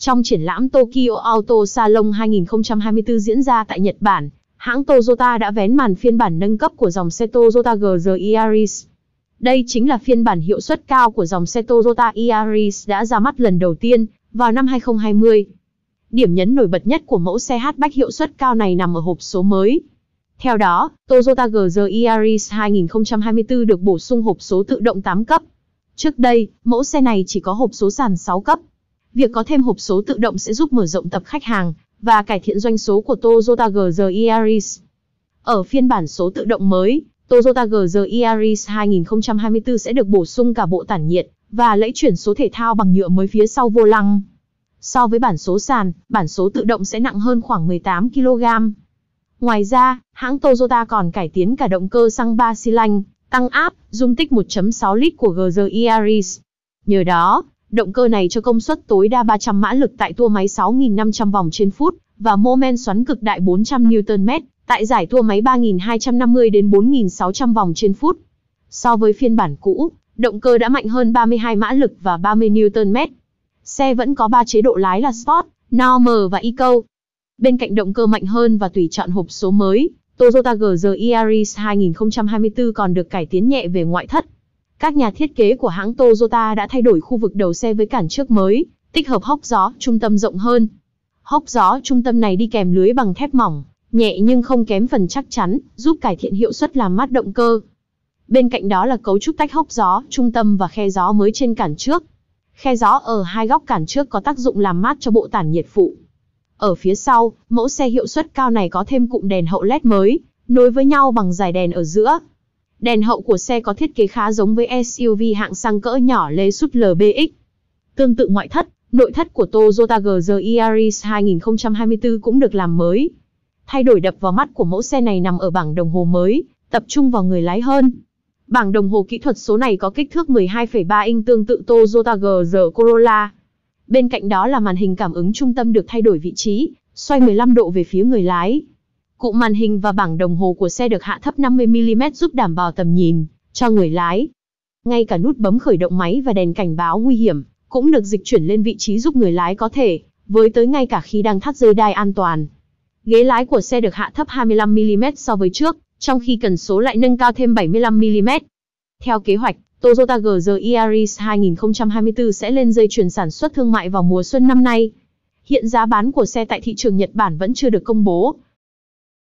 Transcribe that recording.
Trong triển lãm Tokyo Auto Salon 2024 diễn ra tại Nhật Bản, hãng Toyota đã vén màn phiên bản nâng cấp của dòng xe Toyota GR Yaris. Đây chính là phiên bản hiệu suất cao của dòng xe Toyota Yaris đã ra mắt lần đầu tiên vào năm 2020. Điểm nhấn nổi bật nhất của mẫu xe hatchback hiệu suất cao này nằm ở hộp số mới. Theo đó, Toyota GR Yaris 2024 được bổ sung hộp số tự động 8 cấp. Trước đây, mẫu xe này chỉ có hộp số sàn 6 cấp. Việc có thêm hộp số tự động sẽ giúp mở rộng tập khách hàng và cải thiện doanh số của Toyota GR Yaris. Ở phiên bản số tự động mới, Toyota GR Yaris 2024 sẽ được bổ sung cả bộ tản nhiệt và lẫy chuyển số thể thao bằng nhựa mới phía sau vô lăng. So với bản số sàn, bản số tự động sẽ nặng hơn khoảng 18 kg. Ngoài ra, hãng Toyota còn cải tiến cả động cơ xăng 3 xi lanh, tăng áp, dung tích 1.6 lít của GR Yaris. Nhờ đó, Động cơ này cho công suất tối đa 300 mã lực tại tua máy 6.500 vòng trên phút và mô men xoắn cực đại 400 Nm tại giải tua máy 3.250 đến 4.600 vòng trên phút. So với phiên bản cũ, động cơ đã mạnh hơn 32 mã lực và 30 Nm. Xe vẫn có 3 chế độ lái là Sport, Normal và Eco. Bên cạnh động cơ mạnh hơn và tùy chọn hộp số mới, Toyota GR Yaris 2024 còn được cải tiến nhẹ về ngoại thất. Các nhà thiết kế của hãng Toyota đã thay đổi khu vực đầu xe với cản trước mới, tích hợp hốc gió trung tâm rộng hơn. Hốc gió trung tâm này đi kèm lưới bằng thép mỏng, nhẹ nhưng không kém phần chắc chắn, giúp cải thiện hiệu suất làm mát động cơ. Bên cạnh đó là cấu trúc tách hốc gió trung tâm và khe gió mới trên cản trước. Khe gió ở hai góc cản trước có tác dụng làm mát cho bộ tản nhiệt phụ. Ở phía sau, mẫu xe hiệu suất cao này có thêm cụm đèn hậu LED mới, nối với nhau bằng dải đèn ở giữa. Đèn hậu của xe có thiết kế khá giống với SUV hạng sang cỡ nhỏ Lexus LBX. Tương tự ngoại thất, nội thất của Toyota GR Yaris 2024 cũng được làm mới. Thay đổi đập vào mắt của mẫu xe này nằm ở bảng đồng hồ mới, tập trung vào người lái hơn. Bảng đồng hồ kỹ thuật số này có kích thước 12,3 inch tương tự Toyota GR Corolla. Bên cạnh đó là màn hình cảm ứng trung tâm được thay đổi vị trí, xoay 15 độ về phía người lái. Cụ màn hình và bảng đồng hồ của xe được hạ thấp 50mm giúp đảm bảo tầm nhìn cho người lái. Ngay cả nút bấm khởi động máy và đèn cảnh báo nguy hiểm cũng được dịch chuyển lên vị trí giúp người lái có thể với tới ngay cả khi đang thắt dây đai an toàn. Ghế lái của xe được hạ thấp 25mm so với trước, trong khi cần số lại nâng cao thêm 75mm. Theo kế hoạch, Toyota GR Yaris 2024 sẽ lên dây chuyển sản xuất thương mại vào mùa xuân năm nay. Hiện giá bán của xe tại thị trường Nhật Bản vẫn chưa được công bố,